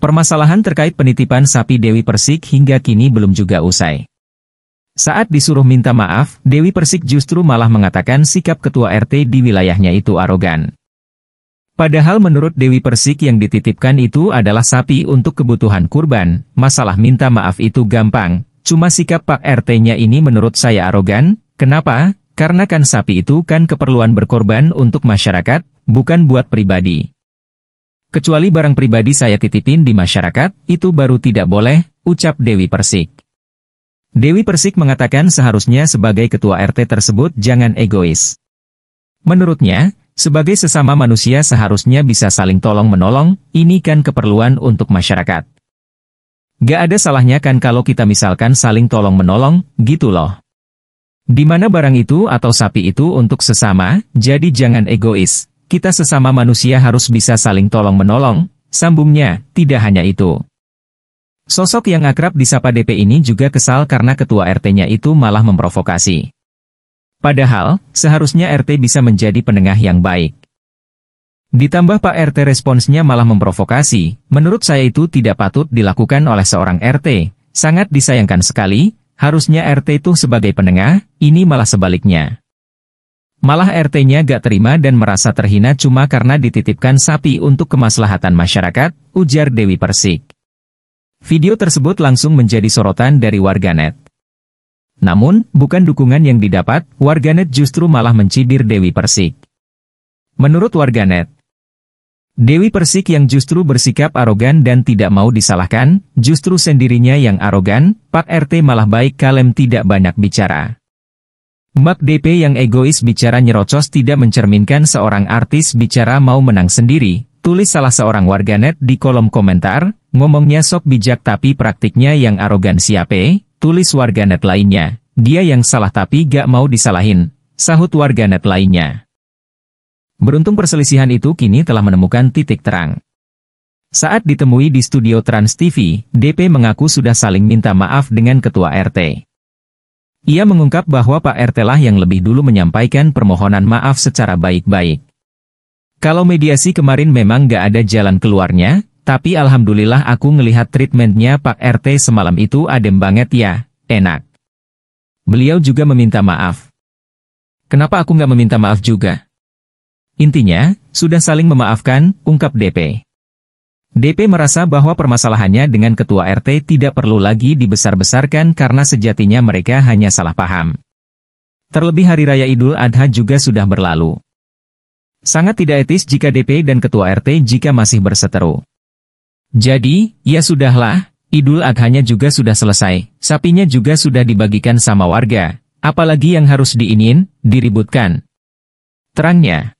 Permasalahan terkait penitipan sapi Dewi Persik hingga kini belum juga usai. Saat disuruh minta maaf, Dewi Persik justru malah mengatakan sikap ketua RT di wilayahnya itu arogan. Padahal menurut Dewi Persik yang dititipkan itu adalah sapi untuk kebutuhan kurban, masalah minta maaf itu gampang, cuma sikap Pak RT-nya ini menurut saya arogan, kenapa? Karena kan sapi itu kan keperluan berkorban untuk masyarakat, bukan buat pribadi. Kecuali barang pribadi saya titipin di masyarakat, itu baru tidak boleh, ucap Dewi Persik. Dewi Persik mengatakan seharusnya sebagai ketua RT tersebut jangan egois. Menurutnya, sebagai sesama manusia seharusnya bisa saling tolong-menolong, ini kan keperluan untuk masyarakat. Gak ada salahnya kan kalau kita misalkan saling tolong-menolong, gitu loh. Di mana barang itu atau sapi itu untuk sesama, jadi jangan egois, kita sesama manusia harus bisa saling tolong-menolong, sambungnya, tidak hanya itu. Sosok yang akrab disapa DP ini juga kesal karena ketua RT-nya itu malah memprovokasi. Padahal, seharusnya RT bisa menjadi penengah yang baik. Ditambah Pak RT responsnya malah memprovokasi, menurut saya itu tidak patut dilakukan oleh seorang RT. Sangat disayangkan sekali, harusnya RT itu sebagai penengah, ini malah sebaliknya. Malah RT-nya gak terima dan merasa terhina cuma karena dititipkan sapi untuk kemaslahatan masyarakat, ujar Dewi Persik. Video tersebut langsung menjadi sorotan dari warganet. Namun, bukan dukungan yang didapat, warganet justru malah mencibir Dewi Persik. Menurut warganet, Dewi Persik yang justru bersikap arogan dan tidak mau disalahkan, justru sendirinya yang arogan, Pak RT malah baik kalem tidak banyak bicara. Mak DP yang egois bicara nyerocos tidak mencerminkan seorang artis bicara mau menang sendiri, tulis salah seorang warganet di kolom komentar, ngomongnya sok bijak tapi praktiknya yang arogan siapa? tulis warganet lainnya, dia yang salah tapi gak mau disalahin, sahut warganet lainnya. Beruntung perselisihan itu kini telah menemukan titik terang. Saat ditemui di studio Trans TV, DP mengaku sudah saling minta maaf dengan ketua RT. Ia mengungkap bahwa Pak RT lah yang lebih dulu menyampaikan permohonan maaf secara baik-baik. Kalau mediasi kemarin memang gak ada jalan keluarnya, tapi alhamdulillah aku ngelihat treatmentnya Pak RT semalam itu adem banget ya, enak. Beliau juga meminta maaf. Kenapa aku nggak meminta maaf juga? Intinya, sudah saling memaafkan, ungkap DP. DP merasa bahwa permasalahannya dengan ketua RT tidak perlu lagi dibesar-besarkan karena sejatinya mereka hanya salah paham. Terlebih hari raya Idul Adha juga sudah berlalu. Sangat tidak etis jika DP dan ketua RT jika masih berseteru. Jadi, ya sudahlah, Idul Adhanya juga sudah selesai, sapinya juga sudah dibagikan sama warga, apalagi yang harus diinin, diributkan. Terangnya.